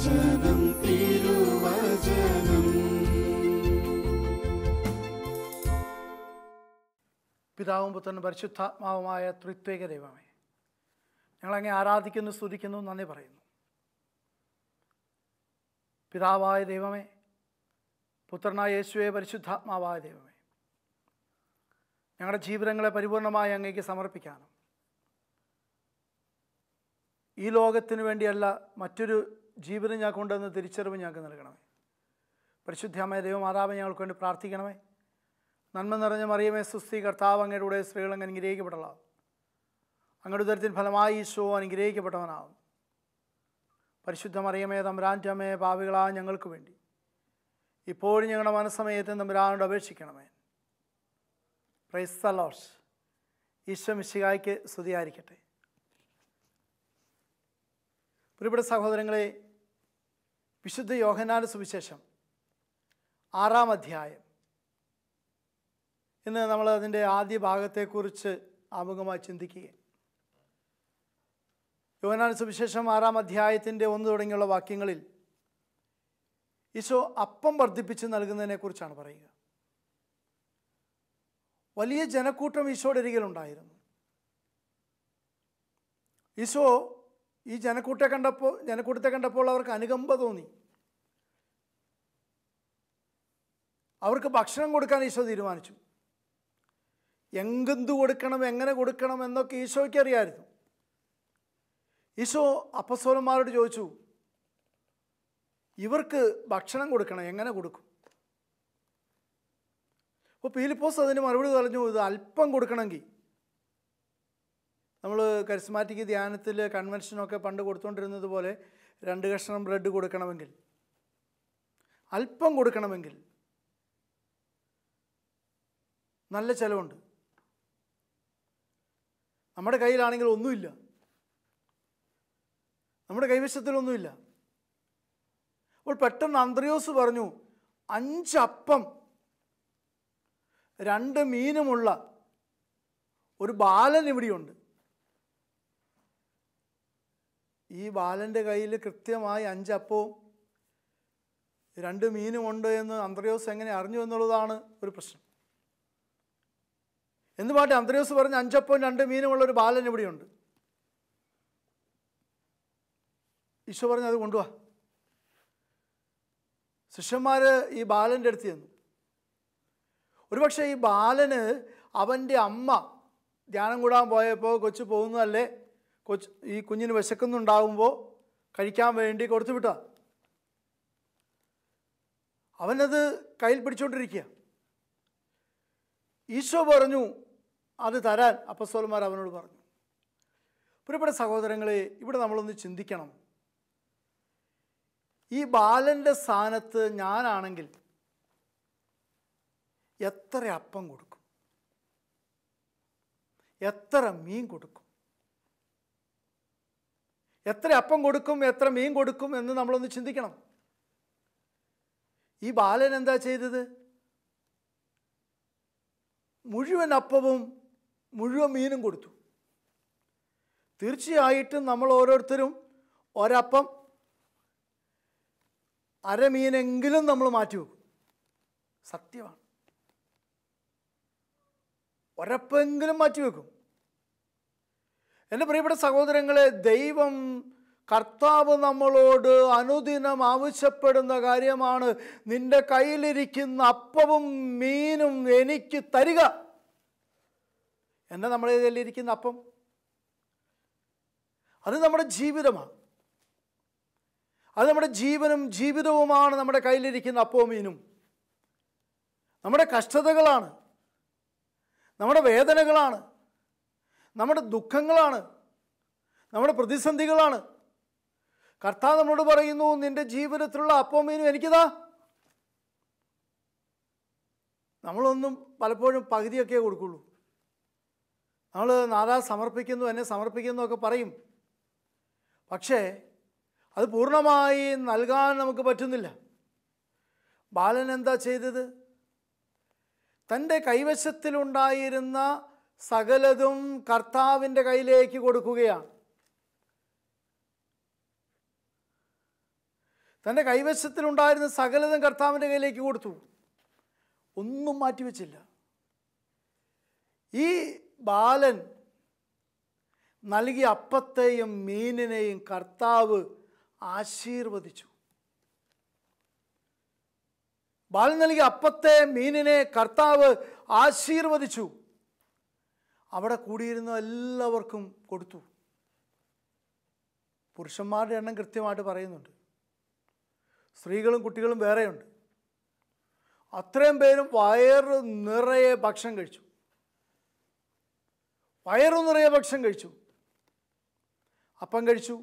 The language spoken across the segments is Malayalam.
വചനം തിരുവചനം പിതാവും പുത്രനും പരിശുദ്ധാത്മാവുമായ ത്രിത്വേക ദൈവമേ ഞങ്ങളങ്ങനെ ആരാധിക്കുന്നു സ്തുതിക്കുന്നു നന്ദി പറയുന്നു പിതാവായ ദൈവമേ പുത്രനായ യേശുവെ പരിശുദ്ധാത്മാവായ ദൈവമേ ഞങ്ങളുടെ ജീവിതങ്ങളെ പരിപൂർണമായി അങ്ങേക്ക് സമർപ്പിക്കാനും ഈ ലോകത്തിനു വേണ്ടിയല്ല മറ്റൊരു ജീവിതം ഞാൻ കൊണ്ടുവന്ന തിരിച്ചറിവ് ഞങ്ങൾക്ക് നൽകണമേ പരിശുദ്ധമായ ദൈവമാതാവ് ഞങ്ങൾക്ക് വേണ്ടി പ്രാർത്ഥിക്കണമേ നന്മ നിറഞ്ഞ മറിയമേ സുസ്തി കർത്താവ് അങ്ങയുടെ സ്ത്രീകൾ അങ്ങ് അനുഗ്രഹിക്കപ്പെട്ടുള്ളതാണ് അങ്ങയുടെ ഉദരത്തിൻ ഫലമായി ഈശോ അനുഗ്രഹിക്കപ്പെട്ടവനാകും പരിശുദ്ധ മറിയമേ തമ്പുരാൻ്റമ്മേ പാവികളാ ഞങ്ങൾക്ക് വേണ്ടി ഇപ്പോഴും ഞങ്ങളുടെ മനസ്സമയത്തെ തമ്പുരാനോട് അപേക്ഷിക്കണമേ പ്രൈസ്തലോഷ് ഈശോ മിശികായ്ക്ക് സ്തുതിയായിരിക്കട്ടെ പ്രിയപ്പെട്ട സഹോദരങ്ങളെ വിശുദ്ധ യോഹനാന സുവിശേഷം ആറാം അധ്യായം ഇന്ന് നമ്മൾ അതിൻ്റെ ആദ്യ ഭാഗത്തെക്കുറിച്ച് ആമുഖമായി ചിന്തിക്കുക യോഹനാന സുവിശേഷം ആറാം അധ്യായത്തിൻ്റെ ഒന്ന് തുടങ്ങിയുള്ള വാക്യങ്ങളിൽ ഈശോ അപ്പം വർദ്ധിപ്പിച്ച് നൽകുന്നതിനെക്കുറിച്ചാണ് പറയുക വലിയ ജനക്കൂട്ടം ഈശോയുടെ അരികിലുണ്ടായിരുന്നു ഈശോ ഈ ജനക്കൂട്ടെ കണ്ടപ്പോൾ ജനക്കൂട്ടത്തെ കണ്ടപ്പോൾ അവർക്ക് അനുകമ്പ തോന്നി അവർക്ക് ഭക്ഷണം കൊടുക്കാൻ ഈശോ തീരുമാനിച്ചു എങ്കെന്തു കൊടുക്കണം എങ്ങനെ കൊടുക്കണം എന്നൊക്കെ ഈശോയ്ക്ക് അറിയായിരുന്നു ഈശോ അപ്പസ്വരന്മാരോട് ചോദിച്ചു ഇവർക്ക് ഭക്ഷണം കൊടുക്കണം എങ്ങനെ കൊടുക്കും അപ്പോൾ പീലിപ്പോസ് അതിന് മറുപടി പറഞ്ഞു ഇത് അല്പം കൊടുക്കണമെങ്കിൽ നമ്മൾ കരിസ്മാറ്റിക് ധ്യാനത്തിൽ കൺവെൻഷനൊക്കെ പണ്ട് കൊടുത്തുകൊണ്ടിരുന്നത് പോലെ രണ്ട് കഷ്ണം ബ്രെഡ് കൊടുക്കണമെങ്കിൽ അല്പം കൊടുക്കണമെങ്കിൽ നല്ല ചിലവുണ്ട് നമ്മുടെ കയ്യിലാണെങ്കിൽ ഒന്നുമില്ല നമ്മുടെ കൈവശത്തിലൊന്നുമില്ല അപ്പോൾ പെട്ടെന്ന് അന്ത്രയോസ് പറഞ്ഞു അഞ്ചപ്പം രണ്ട് മീനുമുള്ള ഒരു ബാലൻ ഇവിടെയുണ്ട് ഈ ബാലൻ്റെ കയ്യിൽ കൃത്യമായി അഞ്ചപ്പവും രണ്ട് മീനുമുണ്ട് എന്ന് അന്ത്രയോസ് എങ്ങനെ അറിഞ്ഞു എന്നുള്ളതാണ് ഒരു പ്രശ്നം എന്ന് പാട്ട് അന്ത്രയോസ് പറഞ്ഞ അഞ്ചപ്പവും രണ്ട് മീനുമുള്ള ഒരു ബാലൻ ഇവിടെയുണ്ട് ഈശോ പറഞ്ഞു അത് ശിഷ്യന്മാർ ഈ ബാലൻ്റെ അടുത്ത് ചെന്നു ഒരുപക്ഷെ ഈ ബാലന് അവൻ്റെ അമ്മ ധ്യാനം കൂടാൻ പോയപ്പോൾ കൊച്ചു പോകുന്നതല്ലേ കൊച്ച് ഈ കുഞ്ഞിന് വിശക്കുന്നുണ്ടാകുമ്പോൾ കഴിക്കാൻ വേണ്ടി കൊടുത്തു വിട്ട അവനത് കയ്യിൽ പിടിച്ചുകൊണ്ടിരിക്കുക ഈശോ പറഞ്ഞു അത് തരാൻ അപ്പസോൽമാർ അവനോട് പറഞ്ഞു പ്രിയപ്പെട്ട സഹോദരങ്ങളെ ഇവിടെ നമ്മളൊന്ന് ചിന്തിക്കണം ഈ ബാലൻ്റെ സ്ഥാനത്ത് ഞാനാണെങ്കിൽ എത്ര അപ്പം കൊടുക്കും എത്ര മീൻ കൊടുക്കും എത്ര അപ്പം കൊടുക്കും എത്ര മീൻ കൊടുക്കും എന്ന് നമ്മളൊന്ന് ചിന്തിക്കണം ഈ ബാലൻ എന്താ ചെയ്തത് മുഴുവൻ അപ്പവും മുഴുവൻ മീനും കൊടുത്തു തീർച്ചയായിട്ടും നമ്മൾ ഓരോരുത്തരും ഒരപ്പം അരമീനെങ്കിലും നമ്മൾ മാറ്റി വെക്കും സത്യമാണ് ഒരപ്പെങ്കിലും മാറ്റി വെക്കും എൻ്റെ പ്രിയപ്പെട്ട സഹോദരങ്ങളെ ദൈവം കർത്താവ് നമ്മളോട് അനുദിനം ആവശ്യപ്പെടുന്ന കാര്യമാണ് നിൻ്റെ കയ്യിലിരിക്കുന്ന അപ്പവും മീനും എനിക്ക് തരിക എന്നെ നമ്മുടെ കയ്യിലിരിക്കുന്ന അപ്പം അത് നമ്മുടെ ജീവിതമാണ് അത് നമ്മുടെ ജീവനും ജീവിതവുമാണ് നമ്മുടെ കയ്യിലിരിക്കുന്ന അപ്പവും മീനും നമ്മുടെ കഷ്ടതകളാണ് നമ്മുടെ വേദനകളാണ് നമ്മുടെ ദുഃഖങ്ങളാണ് നമ്മുടെ പ്രതിസന്ധികളാണ് കർത്താവ് നമ്മോട് പറയുന്നു നിൻ്റെ ജീവിതത്തിലുള്ള അപ്പവും മീനും എനിക്കതാ നമ്മളൊന്നും പലപ്പോഴും പകുതിയൊക്കെ കൊടുക്കുള്ളൂ നമ്മൾ നാദാ സമർപ്പിക്കുന്നു എന്നെ സമർപ്പിക്കുന്നു ഒക്കെ പറയും പക്ഷേ അത് പൂർണ്ണമായി നൽകാൻ നമുക്ക് പറ്റുന്നില്ല ബാലൻ എന്താ ചെയ്തത് തൻ്റെ കൈവശത്തിലുണ്ടായിരുന്ന സകലതും കർത്താവിൻ്റെ കയ്യിലേക്ക് കൊടുക്കുകയാണ് തൻ്റെ കൈവശത്തിലുണ്ടായിരുന്ന സകലതും കർത്താവിൻ്റെ കയ്യിലേക്ക് കൊടുത്തു ഒന്നും മാറ്റിവെച്ചില്ല ഈ ബാലൻ നൽകിയ അപ്പത്തെയും മീനിനെയും കർത്താവ് ആശീർവദിച്ചു ബാലൻ നൽകിയ അപ്പത്തെ മീനിനെ കർത്താവ് ആശീർവദിച്ചു അവിടെ കൂടിയിരുന്ന എല്ലാവർക്കും കൊടുത്തു പുരുഷന്മാരുടെ എണ്ണം കൃത്യമായിട്ട് പറയുന്നുണ്ട് സ്ത്രീകളും കുട്ടികളും വേറെയുണ്ട് അത്രയും പേരും വയറ് നിറയെ ഭക്ഷണം കഴിച്ചു വയറ് നിറയെ ഭക്ഷണം കഴിച്ചു അപ്പം കഴിച്ചു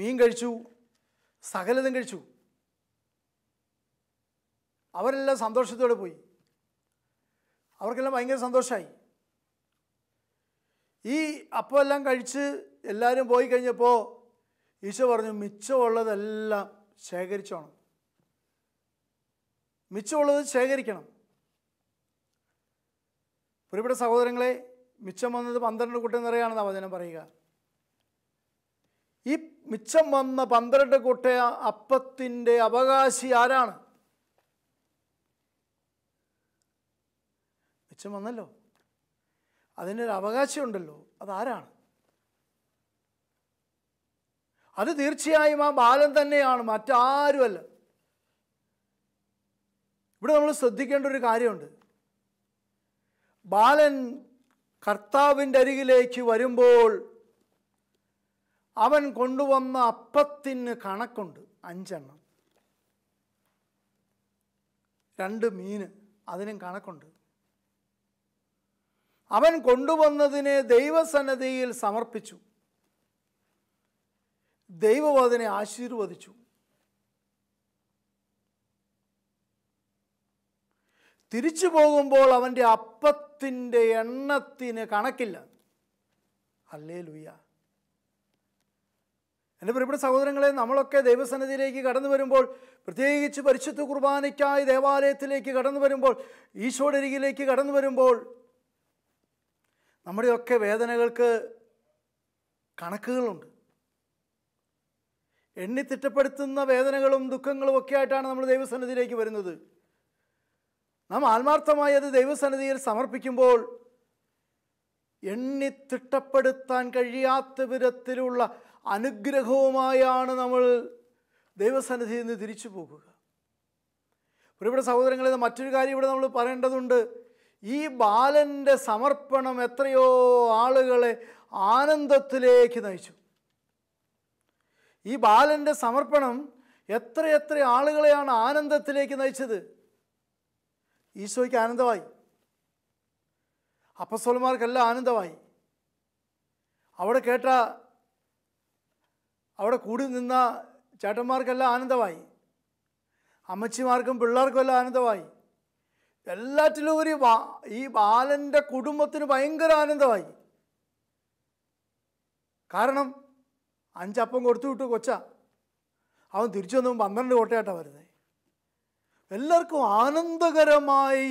മീൻ കഴിച്ചു സകലതും കഴിച്ചു അവരെല്ലാം സന്തോഷത്തോടെ പോയി അവർക്കെല്ലാം ഭയങ്കര സന്തോഷമായി ഈ അപ്പോൾ എല്ലാം കഴിച്ച് എല്ലാവരും പോയി കഴിഞ്ഞപ്പോൾ ഈശോ പറഞ്ഞു മിച്ചമുള്ളതെല്ലാം ശേഖരിച്ചോണം മിച്ചമുള്ളത് ശേഖരിക്കണം ഒരുപാട് സഹോദരങ്ങളെ മിച്ചം വന്നത് പന്ത്രണ്ട് കൂട്ടം നിറയാണെന്ന് വചനം പറയുക ഈ മിച്ചം വന്ന പന്ത്രണ്ട് കൂട്ട അപ്പത്തിൻ്റെ അവകാശി ആരാണ് മിച്ചം വന്നല്ലോ അതിനൊരു അവകാശമുണ്ടല്ലോ അതാരാണ് അത് തീർച്ചയായും ആ ബാലൻ തന്നെയാണ് മറ്റാരുമല്ല ഇവിടെ നമ്മൾ ശ്രദ്ധിക്കേണ്ട ഒരു കാര്യമുണ്ട് ബാലൻ കർത്താവിൻ്റെ അരികിലേക്ക് വരുമ്പോൾ അവൻ കൊണ്ടുവന്ന അപ്പത്തിന് കണക്കുണ്ട് അഞ്ചെണ്ണം രണ്ട് മീൻ അതിനും കണക്കുണ്ട് അവൻ കൊണ്ടുവന്നതിനെ ദൈവസന്നദ്ധിയിൽ സമർപ്പിച്ചു ദൈവം ആശീർവദിച്ചു തിരിച്ചു പോകുമ്പോൾ അവൻ്റെ അപ്പത്തിൻ്റെ എണ്ണത്തിന് കണക്കില്ല അല്ലേ ലുയ്യ എൻ്റെ പ്രിയപ്പെട്ട സഹോദരങ്ങളെ നമ്മളൊക്കെ ദൈവസന്നിധിയിലേക്ക് കടന്നു വരുമ്പോൾ പ്രത്യേകിച്ച് പരിശുദ്ധ കുർബാനയ്ക്കായി ദേവാലയത്തിലേക്ക് കടന്നു വരുമ്പോൾ ഈശോടരികിലേക്ക് കടന്നു വരുമ്പോൾ നമ്മുടെയൊക്കെ വേദനകൾക്ക് കണക്കുകളുണ്ട് എണ്ണി തിട്ടപ്പെടുത്തുന്ന വേദനകളും ദുഃഖങ്ങളും ഒക്കെ ആയിട്ടാണ് നമ്മൾ ദൈവസന്നിധിയിലേക്ക് വരുന്നത് നാം ആത്മാർത്ഥമായി അത് ദൈവസന്നിധിയിൽ സമർപ്പിക്കുമ്പോൾ എണ്ണി തിട്ടപ്പെടുത്താൻ കഴിയാത്ത വിധത്തിലുള്ള അനുഗ്രഹവുമായാണ് നമ്മൾ ദൈവസന്നിധിയിൽ നിന്ന് തിരിച്ചു പോകുക ഒരുപാട് സഹോദരങ്ങളിൽ മറ്റൊരു കാര്യം ഇവിടെ നമ്മൾ പറയേണ്ടതുണ്ട് ഈ ബാലൻ്റെ സമർപ്പണം എത്രയോ ആളുകളെ ആനന്ദത്തിലേക്ക് നയിച്ചു ഈ ബാലൻ്റെ സമർപ്പണം എത്രയെത്ര ആളുകളെയാണ് ആനന്ദത്തിലേക്ക് നയിച്ചത് ഈശോയ്ക്ക് ആനന്ദമായി അപ്പസ്വലന്മാർക്കെല്ലാം ആനന്ദമായി അവിടെ കേട്ട അവിടെ കൂടി നിന്ന ചേട്ടന്മാർക്കെല്ലാം ആനന്ദമായി അമ്മച്ചിമാർക്കും പിള്ളേർക്കും എല്ലാം ആനന്ദമായി എല്ലാറ്റിലുപരി ഈ ബാലൻ്റെ കുടുംബത്തിന് ഭയങ്കര ആനന്ദമായി കാരണം അഞ്ചപ്പം കൊടുത്തു വിട്ടു കൊച്ച അവൻ തിരിച്ചു വന്നു പന്ത്രണ്ട് കോട്ടയായിട്ടാണ് വരുന്നത് എല്ലാവർക്കും ആനന്ദകരമായി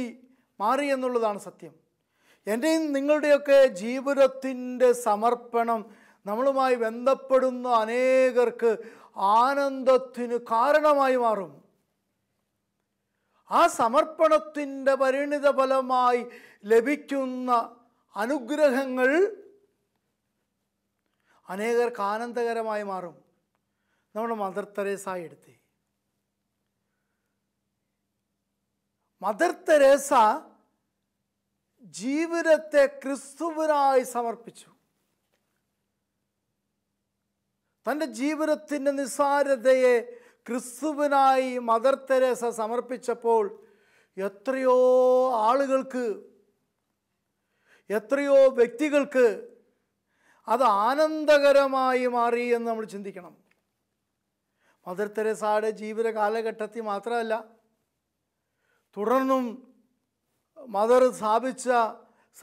മാറി എന്നുള്ളതാണ് സത്യം എൻ്റെയും നിങ്ങളുടെയൊക്കെ ജീവിതത്തിൻ്റെ സമർപ്പണം നമ്മളുമായി ബന്ധപ്പെടുന്ന അനേകർക്ക് ആനന്ദത്തിന് കാരണമായി മാറും ആ സമർപ്പണത്തിൻ്റെ പരിണിത ഫലമായി ലഭിക്കുന്ന അനുഗ്രഹങ്ങൾ അനേകർക്ക് ആനന്ദകരമായി മാറും നമ്മൾ മദർ തെരേസായി എടുത്തേ മദർ തെരേസ ജീവിതത്തെ ക്രിസ്തുവിനായി സമർപ്പിച്ചു തൻ്റെ ജീവിതത്തിൻ്റെ നിസ്സാരതയെ ക്രിസ്തുവിനായി മദർ തെരേസ സമർപ്പിച്ചപ്പോൾ എത്രയോ ആളുകൾക്ക് എത്രയോ വ്യക്തികൾക്ക് അത് ആനന്ദകരമായി മാറി എന്ന് നമ്മൾ ചിന്തിക്കണം മദർ തെരേസയുടെ ജീവിത കാലഘട്ടത്തിൽ മാത്രമല്ല തുടർന്നും മദർ സ്ഥാപിച്ച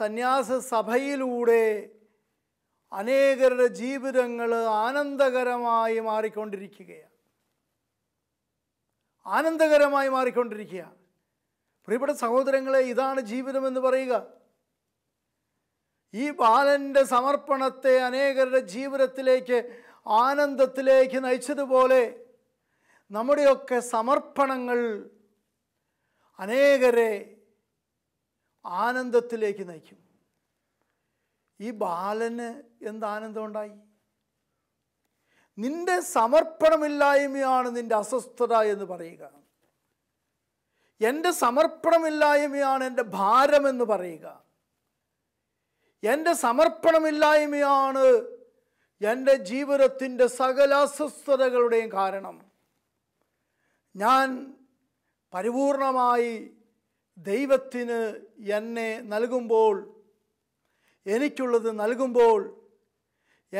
സന്യാസ സഭയിലൂടെ അനേകരുടെ ജീവിതങ്ങൾ ആനന്ദകരമായി മാറിക്കൊണ്ടിരിക്കുകയാണ് ആനന്ദകരമായി മാറിക്കൊണ്ടിരിക്കുകയാണ് പ്രിയപ്പെട്ട സഹോദരങ്ങളെ ഇതാണ് ജീവിതമെന്ന് പറയുക ഈ ബാലൻ്റെ സമർപ്പണത്തെ അനേകരുടെ ജീവിതത്തിലേക്ക് ആനന്ദത്തിലേക്ക് നയിച്ചതുപോലെ നമ്മുടെയൊക്കെ സമർപ്പണങ്ങൾ അനേകരെ ആനന്ദത്തിലേക്ക് നയിക്കും ഈ ബാലന് എന്താനന്ദമുണ്ടായി നിന്റെ സമർപ്പണമില്ലായ്മയാണ് നിന്റെ അസ്വസ്ഥത എന്ന് പറയുക എൻ്റെ സമർപ്പണമില്ലായ്മയാണ് എൻ്റെ ഭാരമെന്ന് പറയുക എൻ്റെ സമർപ്പണമില്ലായ്മയാണ് എൻ്റെ ജീവിതത്തിൻ്റെ സകല അസ്വസ്ഥതകളുടെയും കാരണം ഞാൻ പരിപൂർണമായി ദൈവത്തിന് എന്നെ നൽകുമ്പോൾ എനിക്കുള്ളത് നൽകുമ്പോൾ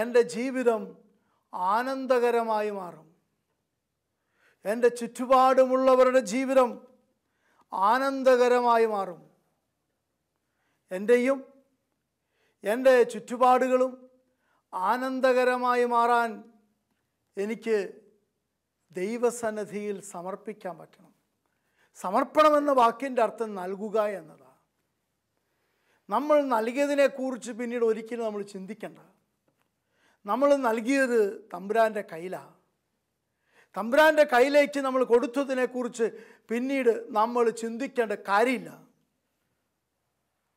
എൻ്റെ ജീവിതം ആനന്ദകരമായി മാറും എൻ്റെ ചുറ്റുപാടുമുള്ളവരുടെ ജീവിതം ആനന്ദകരമായി മാറും എൻ്റെയും എൻ്റെ ചുറ്റുപാടുകളും ആനന്ദകരമായി മാറാൻ എനിക്ക് ദൈവസന്നിധിയിൽ സമർപ്പിക്കാൻ പറ്റണം സമർപ്പണമെന്ന വാക്കിൻ്റെ അർത്ഥം നൽകുക എന്നതാണ് നമ്മൾ നൽകിയതിനെക്കുറിച്ച് പിന്നീട് ഒരിക്കലും നമ്മൾ ചിന്തിക്കേണ്ട നമ്മൾ നൽകിയത് തമ്പുരാൻ്റെ കയ്യിലാണ് തമ്പുരാൻ്റെ കയ്യിലേക്ക് നമ്മൾ കൊടുത്തതിനെക്കുറിച്ച് പിന്നീട് നമ്മൾ ചിന്തിക്കേണ്ട കാര്യമില്ല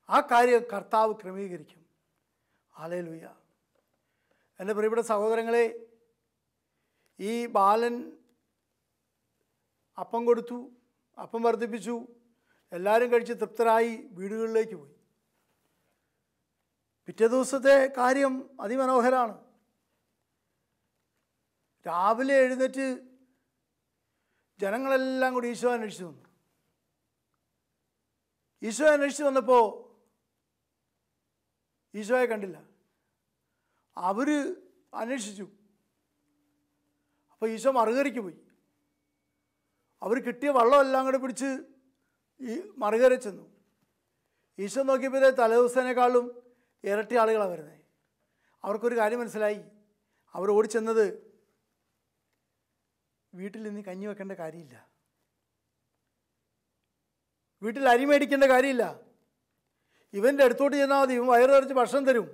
ആ കാര്യം കർത്താവ് ക്രമീകരിക്കും ആലയിലുയ്യ എൻ്റെ പ്രിയപ്പെട്ട സഹോദരങ്ങളെ ഈ ബാലൻ അപ്പം കൊടുത്തു അപ്പം വർദ്ധിപ്പിച്ചു എല്ലാവരും കഴിച്ച് തൃപ്തരായി വീടുകളിലേക്ക് പോയി പിറ്റേ ദിവസത്തെ കാര്യം അതിമനോഹരമാണ് രാവിലെ എഴുന്നേറ്റ് ജനങ്ങളെല്ലാം കൂടി ഈശോ അന്വേഷിച്ചു വന്നു ഈശോ അന്വേഷിച്ചു വന്നപ്പോൾ ഈശോയെ കണ്ടില്ല അവർ അന്വേഷിച്ചു അപ്പോൾ ഈശോ മറുകരയ്ക്ക് പോയി അവർ കിട്ടിയ വള്ളമെല്ലാം കൂടി പിടിച്ച് ഈ മറുകര ചെന്നു ഈശോ നോക്കിയപ്പോൾ തലേദിവസത്തിനേക്കാളും ഇരട്ടി ആളുകളാണ് വരുന്നത് അവർക്കൊരു കാര്യം മനസ്സിലായി അവർ ഓടിച്ചെന്നത് വീട്ടിൽ നിന്ന് കഞ്ഞി വെക്കേണ്ട കാര്യമില്ല വീട്ടിൽ അരി മേടിക്കേണ്ട കാര്യമില്ല ഇവൻ്റെ അടുത്തോട്ട് ചെന്നാൽ മതി ഇവൻ വയറ് നിറച്ച് ഭക്ഷണം തരും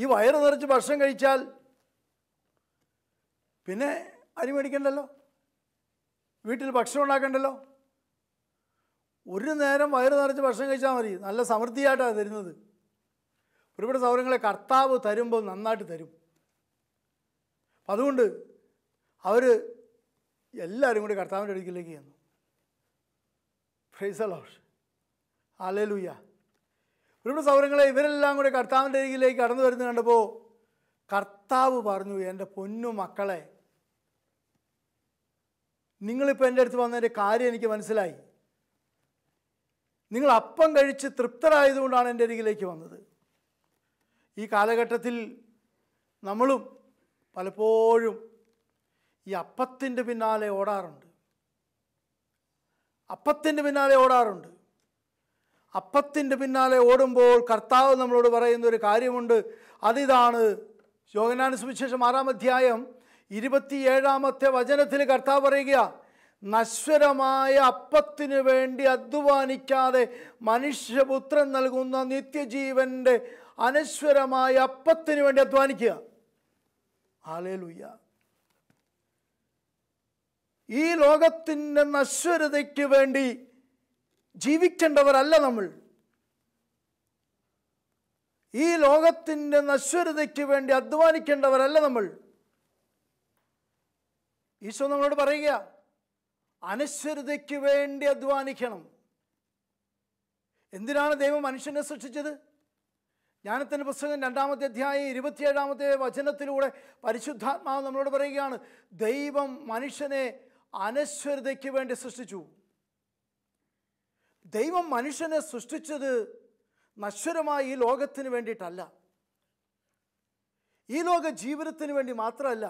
ഈ വയറ് നിറച്ച് ഭക്ഷണം കഴിച്ചാൽ പിന്നെ അരി മേടിക്കണ്ടല്ലോ വീട്ടിൽ ഭക്ഷണം ഉണ്ടാക്കണ്ടല്ലോ ഒരു നേരം വയറ് നിറച്ച് ഭക്ഷണം കഴിച്ചാൽ മതി നല്ല സമൃദ്ധിയായിട്ടാണ് തരുന്നത് ഒരുപാട് സൗരങ്ങളെ കർത്താവ് തരുമ്പോൾ നന്നായിട്ട് തരും അതുകൊണ്ട് അവർ എല്ലാവരും കൂടി കർത്താവിൻ്റെ അടുക്കിലേക്ക് ചെന്നു ലോഷ് അലലൂയ ഒരുപാട് സൗരങ്ങളെ ഇവരെല്ലാം കൂടി കർത്താവിൻ്റെ അരികിലേക്ക് കടന്നു വരുന്നത് കണ്ടപ്പോൾ കർത്താവ് പറഞ്ഞു എൻ്റെ പൊന്നു മക്കളെ നിങ്ങളിപ്പോൾ എൻ്റെ അടുത്ത് വന്നതിൻ്റെ കാര്യം എനിക്ക് മനസ്സിലായി നിങ്ങൾ അപ്പം കഴിച്ച് തൃപ്തരായതുകൊണ്ടാണ് എൻ്റെ അരികിലേക്ക് വന്നത് ഈ കാലഘട്ടത്തിൽ നമ്മളും പലപ്പോഴും ഈ അപ്പത്തിൻ്റെ പിന്നാലെ ഓടാറുണ്ട് അപ്പത്തിൻ്റെ പിന്നാലെ ഓടാറുണ്ട് അപ്പത്തിൻ്റെ പിന്നാലെ ഓടുമ്പോൾ കർത്താവ് നമ്മളോട് പറയുന്ന ഒരു കാര്യമുണ്ട് അതിതാണ് യോഗനാന സുവിശേഷം ആറാം അധ്യായം ഇരുപത്തിയേഴാമത്തെ വചനത്തിൽ കർത്താവ് പറയുക നശ്വരമായ അപ്പത്തിനു വേണ്ടി അധ്വാനിക്കാതെ മനുഷ്യപുത്രൻ നൽകുന്ന നിത്യജീവൻ്റെ അനശ്വരമായ അപ്പത്തിനു വേണ്ടി അധ്വാനിക്കുക ആലേ ഈ ലോകത്തിൻ്റെ നശ്വരതയ്ക്ക് വേണ്ടി ജീവിക്കേണ്ടവരല്ല നമ്മൾ ഈ ലോകത്തിൻ്റെ നശ്വരതയ്ക്ക് വേണ്ടി അധ്വാനിക്കേണ്ടവരല്ല നമ്മൾ ഈശോ നമ്മളോട് പറയുക അനശ്വരതയ്ക്ക് വേണ്ടി അധ്വാനിക്കണം എന്തിനാണ് ദൈവം മനുഷ്യനെ സൃഷ്ടിച്ചത് ജ്ഞാനത്തിൻ്റെ പുസ്തകം രണ്ടാമത്തെ അധ്യായം ഇരുപത്തിയേഴാമത്തെ വചനത്തിലൂടെ പരിശുദ്ധാത്മാവ് നമ്മളോട് പറയുകയാണ് ദൈവം മനുഷ്യനെ അനശ്വരതയ്ക്ക് വേണ്ടി സൃഷ്ടിച്ചു ദൈവം മനുഷ്യനെ സൃഷ്ടിച്ചത് നശ്വരമായ ഈ ലോകത്തിന് വേണ്ടിയിട്ടല്ല ഈ ലോക ജീവിതത്തിന് വേണ്ടി മാത്രമല്ല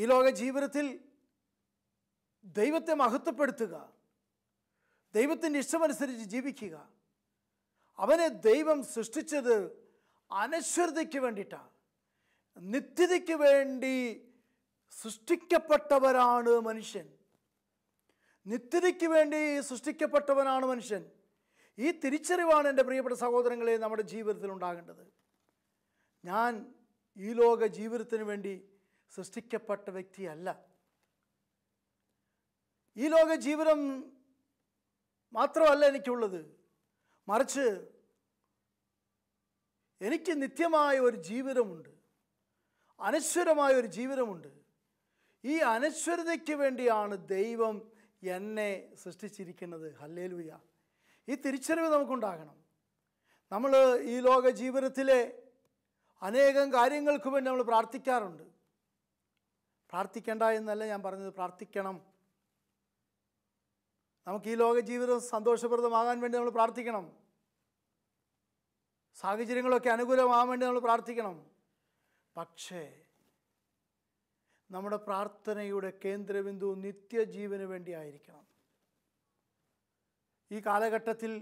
ഈ ലോക ജീവിതത്തിൽ ദൈവത്തെ മഹത്വപ്പെടുത്തുക ദൈവത്തിൻ്റെ ഇഷ്ടമനുസരിച്ച് ജീവിക്കുക അവനെ ദൈവം സൃഷ്ടിച്ചത് അനശ്വരതയ്ക്ക് വേണ്ടിയിട്ടാണ് നിത്യതയ്ക്ക് വേണ്ടി സൃഷ്ടിക്കപ്പെട്ടവരാണ് മനുഷ്യൻ നിത്യതയ്ക്ക് വേണ്ടി സൃഷ്ടിക്കപ്പെട്ടവനാണ് മനുഷ്യൻ ഈ തിരിച്ചറിവാണ് എൻ്റെ പ്രിയപ്പെട്ട സഹോദരങ്ങളെ നമ്മുടെ ജീവിതത്തിൽ ഉണ്ടാകേണ്ടത് ഞാൻ ഈ ലോക ജീവിതത്തിന് വേണ്ടി സൃഷ്ടിക്കപ്പെട്ട വ്യക്തിയല്ല ഈ ലോക ജീവിതം മാത്രമല്ല എനിക്കുള്ളത് മറിച്ച് എനിക്ക് നിത്യമായ ഒരു ജീവിതമുണ്ട് അനശ്വരമായ ഒരു ജീവിതമുണ്ട് ഈ അനശ്വരതയ്ക്ക് വേണ്ടിയാണ് ദൈവം എന്നെ സൃഷ്ടിച്ചിരിക്കുന്നത് ഹല്ലേലുയ ഈ തിരിച്ചറിവ് നമുക്കുണ്ടാകണം നമ്മൾ ഈ ലോക ജീവിതത്തിലെ അനേകം കാര്യങ്ങൾക്ക് വേണ്ടി നമ്മൾ പ്രാർത്ഥിക്കാറുണ്ട് പ്രാർത്ഥിക്കേണ്ട എന്നല്ല ഞാൻ പറഞ്ഞത് പ്രാർത്ഥിക്കണം നമുക്ക് ഈ ലോക ജീവിതം സന്തോഷപ്രദമാകാൻ വേണ്ടി നമ്മൾ പ്രാർത്ഥിക്കണം സാഹചര്യങ്ങളൊക്കെ അനുകൂലമാകാൻ വേണ്ടി നമ്മൾ പ്രാർത്ഥിക്കണം പക്ഷേ നമ്മുടെ പ്രാർത്ഥനയുടെ കേന്ദ്രബിന്ദു നിത്യജീവന് വേണ്ടിയായിരിക്കണം ഈ കാലഘട്ടത്തിൽ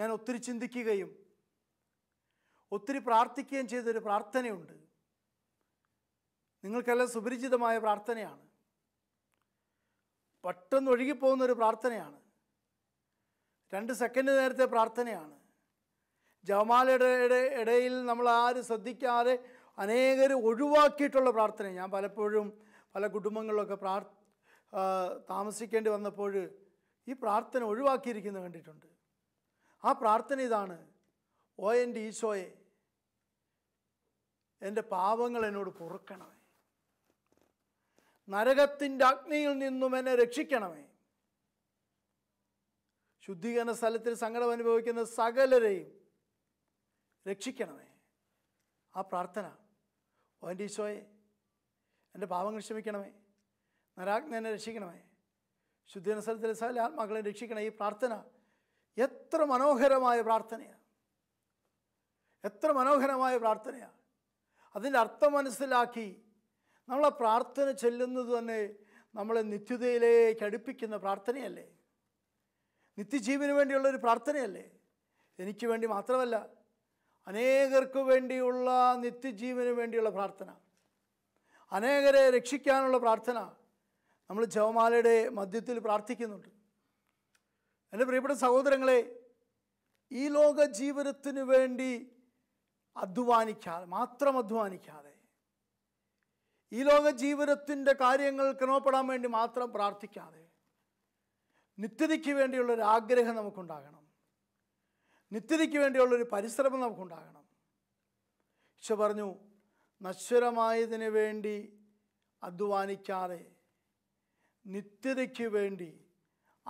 ഞാൻ ഒത്തിരി ചിന്തിക്കുകയും ഒത്തിരി പ്രാർത്ഥിക്കുകയും ചെയ്തൊരു പ്രാർത്ഥനയുണ്ട് നിങ്ങൾക്കെല്ലാം സുപരിചിതമായ പ്രാർത്ഥനയാണ് പെട്ടെന്ന് ഒരു പ്രാർത്ഥനയാണ് രണ്ട് സെക്കൻഡ് നേരത്തെ പ്രാർത്ഥനയാണ് ജവമാലയുടെ ഇടയിൽ നമ്മൾ ആരും ശ്രദ്ധിക്കാതെ അനേകർ ഒഴിവാക്കിയിട്ടുള്ള പ്രാർത്ഥന ഞാൻ പലപ്പോഴും പല കുടുംബങ്ങളിലൊക്കെ പ്രാർ താമസിക്കേണ്ടി വന്നപ്പോൾ ഈ പ്രാർത്ഥന ഒഴിവാക്കിയിരിക്കുന്നത് കണ്ടിട്ടുണ്ട് ആ പ്രാർത്ഥന ഇതാണ് ഓ എൻ്റെ ഈശോയെ എൻ്റെ പാപങ്ങൾ എന്നോട് പൊറുക്കണമേ നരകത്തിൻ്റെ അഗ്നിയിൽ നിന്നും എന്നെ രക്ഷിക്കണമേ ശുദ്ധീകരണ സ്ഥലത്തിൽ സങ്കടം അനുഭവിക്കുന്ന സകലരെയും രക്ഷിക്കണമേ ആ പ്രാർത്ഥന ഓ എൻ്റെ ഈശോയെ എൻ്റെ പാവങ്ങൾ ക്ഷമിക്കണമേ നരാജ്ഞ എന്നെ രക്ഷിക്കണമേ ശുദ്ധീനസ്ഥലത്തിലെ സകല ആത്മാക്കളെ രക്ഷിക്കണ ഈ പ്രാർത്ഥന എത്ര മനോഹരമായ പ്രാർത്ഥനയാണ് എത്ര മനോഹരമായ പ്രാർത്ഥനയാണ് അതിൻ്റെ അർത്ഥം മനസ്സിലാക്കി നമ്മളെ പ്രാർത്ഥന ചെല്ലുന്നത് തന്നെ നമ്മളെ നിത്യതയിലേക്ക് അടുപ്പിക്കുന്ന പ്രാർത്ഥനയല്ലേ നിത്യജീവിന് വേണ്ടിയുള്ളൊരു പ്രാർത്ഥനയല്ലേ എനിക്ക് വേണ്ടി മാത്രമല്ല അനേകർക്ക് വേണ്ടിയുള്ള നിത്യജീവന് വേണ്ടിയുള്ള പ്രാർത്ഥന അനേകരെ രക്ഷിക്കാനുള്ള പ്രാർത്ഥന നമ്മൾ ജവമാലയുടെ മധ്യത്തിൽ പ്രാർത്ഥിക്കുന്നുണ്ട് എൻ്റെ പ്രിയപ്പെട്ട സഹോദരങ്ങളെ ഈ ലോക ജീവിതത്തിനു വേണ്ടി അധ്വാനിക്കാതെ മാത്രം അധ്വാനിക്കാതെ ഈ ലോക ജീവിതത്തിൻ്റെ കാര്യങ്ങൾ ക്രമപ്പെടാൻ വേണ്ടി മാത്രം പ്രാർത്ഥിക്കാതെ നിത്യതയ്ക്ക് വേണ്ടിയുള്ളൊരാഗ്രഹം നമുക്കുണ്ടാകണം നിത്യതയ്ക്ക് വേണ്ടിയുള്ളൊരു പരിശ്രമം നമുക്കുണ്ടാകണം ഈശോ പറഞ്ഞു നശ്വരമായതിന് വേണ്ടി അധ്വാനിക്കാതെ നിത്യതയ്ക്ക് വേണ്ടി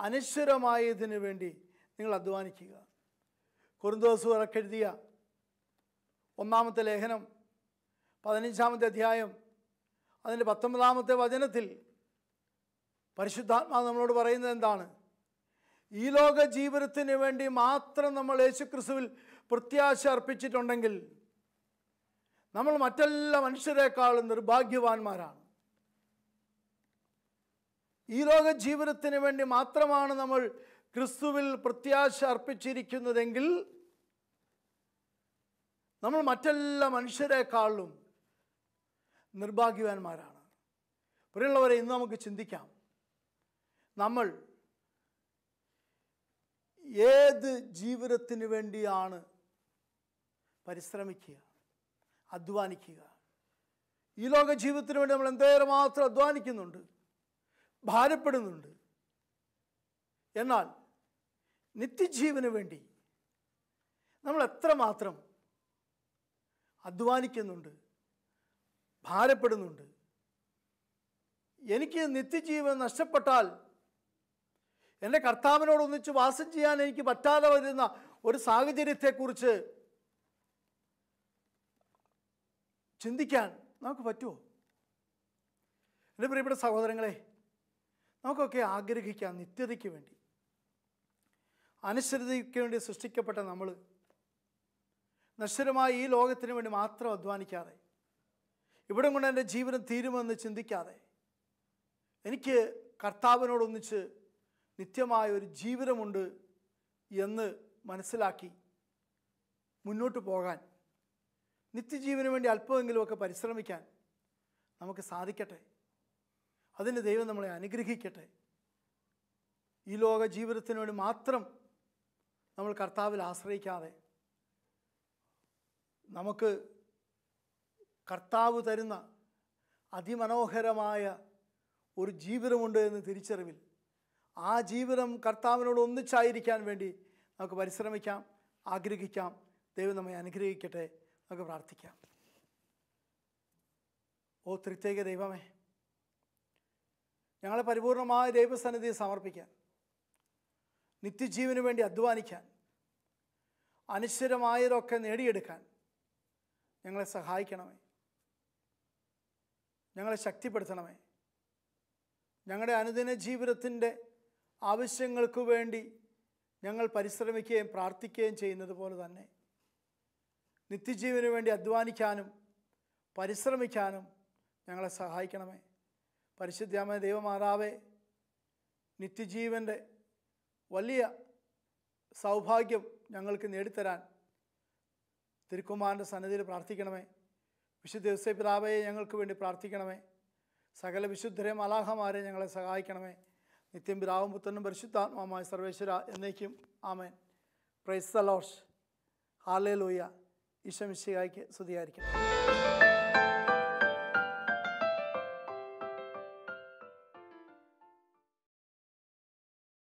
അനശ്വരമായതിന് വേണ്ടി നിങ്ങൾ അധ്വാനിക്കുക കുറുന്തോസ് ഇറക്കെഴുതിയ ഒന്നാമത്തെ ലേഖനം പതിനഞ്ചാമത്തെ അധ്യായം അതിൻ്റെ പത്തൊമ്പതാമത്തെ വചനത്തിൽ പരിശുദ്ധാത്മാവ് നമ്മളോട് പറയുന്നത് എന്താണ് ഈ ലോക ജീവിതത്തിന് വേണ്ടി മാത്രം നമ്മൾ യേശുക്രിസ്തുവിൽ പ്രത്യാശ അർപ്പിച്ചിട്ടുണ്ടെങ്കിൽ നമ്മൾ മറ്റെല്ലാ മനുഷ്യരെക്കാളും നിർഭാഗ്യവാന്മാരാണ് ഈ ലോക ജീവിതത്തിന് വേണ്ടി മാത്രമാണ് നമ്മൾ ക്രിസ്തുവിൽ പ്രത്യാശ അർപ്പിച്ചിരിക്കുന്നതെങ്കിൽ നമ്മൾ മറ്റെല്ലാ മനുഷ്യരെക്കാളും നിർഭാഗ്യവാന്മാരാണ് പ്രിയുള്ളവരെ ഇന്ന് നമുക്ക് ചിന്തിക്കാം നമ്മൾ ഏത് ജീവിതത്തിന് വേണ്ടിയാണ് പരിശ്രമിക്കുക അധ്വാനിക്കുക ഈ ലോക ജീവിതത്തിന് വേണ്ടി നമ്മൾ എന്തേറെ മാത്രം അധ്വാനിക്കുന്നുണ്ട് ഭാരപ്പെടുന്നുണ്ട് എന്നാൽ നിത്യജീവന് വേണ്ടി നമ്മൾ എത്രമാത്രം അധ്വാനിക്കുന്നുണ്ട് ഭാരപ്പെടുന്നുണ്ട് എനിക്ക് നിത്യജീവൻ നഷ്ടപ്പെട്ടാൽ എൻ്റെ ഒന്നിച്ച് വാസം ചെയ്യാൻ എനിക്ക് പറ്റാതെ വരുന്ന ഒരു സാഹചര്യത്തെക്കുറിച്ച് ചിന്തിക്കാൻ നമുക്ക് പറ്റുമോ എൻ്റെ പ്രിയപ്പെട്ട സഹോദരങ്ങളെ നമുക്കൊക്കെ ആഗ്രഹിക്കാം നിത്യതയ്ക്ക് വേണ്ടി അനശ്വരതയ്ക്ക് വേണ്ടി സൃഷ്ടിക്കപ്പെട്ട നമ്മൾ നശ്വരമായി ഈ ലോകത്തിന് വേണ്ടി മാത്രം അധ്വാനിക്കാതെ ഇവിടെ കൊണ്ട് എൻ്റെ ജീവനം തീരുമെന്ന് ചിന്തിക്കാതെ എനിക്ക് കർത്താവിനോടൊന്നിച്ച് നിത്യമായ ഒരു ജീവിതമുണ്ട് എന്ന് മനസ്സിലാക്കി മുന്നോട്ട് പോകാൻ നിത്യജീവന് വേണ്ടി അല്പമെങ്കിലുമൊക്കെ പരിശ്രമിക്കാൻ നമുക്ക് സാധിക്കട്ടെ അതിന് ദൈവം നമ്മളെ അനുഗ്രഹിക്കട്ടെ ഈ ലോക ജീവിതത്തിന് വേണ്ടി മാത്രം നമ്മൾ കർത്താവിൽ ആശ്രയിക്കാതെ നമുക്ക് കർത്താവ് തരുന്ന അതിമനോഹരമായ ഒരു ജീവിതമുണ്ട് എന്ന് തിരിച്ചറിവിൽ ആ ജീവിതം കർത്താവിനോട് ഒന്നിച്ചായിരിക്കാൻ വേണ്ടി നമുക്ക് പരിശ്രമിക്കാം ആഗ്രഹിക്കാം ദൈവം നമ്മെ അനുഗ്രഹിക്കട്ടെ നമുക്ക് പ്രാർത്ഥിക്കാം ഓ തൃത്യേക ദൈവമേ ഞങ്ങളെ പരിപൂർണമായ ദൈവസന്നിധി സമർപ്പിക്കാൻ നിത്യജീവന് വേണ്ടി അധ്വാനിക്കാൻ അനിശ്ചിതമായതൊക്കെ നേടിയെടുക്കാൻ ഞങ്ങളെ സഹായിക്കണമേ ഞങ്ങളെ ശക്തിപ്പെടുത്തണമേ ഞങ്ങളുടെ അനുദിന ജീവിതത്തിൻ്റെ ആവശ്യങ്ങൾക്ക് വേണ്ടി ഞങ്ങൾ പരിശ്രമിക്കുകയും പ്രാർത്ഥിക്കുകയും ചെയ്യുന്നത് പോലെ തന്നെ നിത്യജീവന് വേണ്ടി അധ്വാനിക്കാനും പരിശ്രമിക്കാനും ഞങ്ങളെ സഹായിക്കണമേ പരിശുദ്ധ്യാമ ദൈവമാതാവേ നിത്യജീവൻ്റെ വലിയ സൗഭാഗ്യം ഞങ്ങൾക്ക് നേടിത്തരാൻ തിരുക്കുമാറിൻ്റെ സന്നിധിയിൽ പ്രാർത്ഥിക്കണമേ വിശുദ്ധ ദിവസപിതാവയെ ഞങ്ങൾക്ക് വേണ്ടി പ്രാർത്ഥിക്കണമേ സകല വിശുദ്ധരെ മലാഹമാരെ ഞങ്ങളെ സഹായിക്കണമേ നിത്യം പിതാവും പുത്രനും പരിശുദ്ധാത്മാവുമായ സർവേശ്വര എന്നേക്കും ആമേൻ പ്രൈസ് അലോഷ് ഹാലേ ലൂയ ഈശ്വമിശികായ്ക്ക് സ്തുതിയായിരിക്കും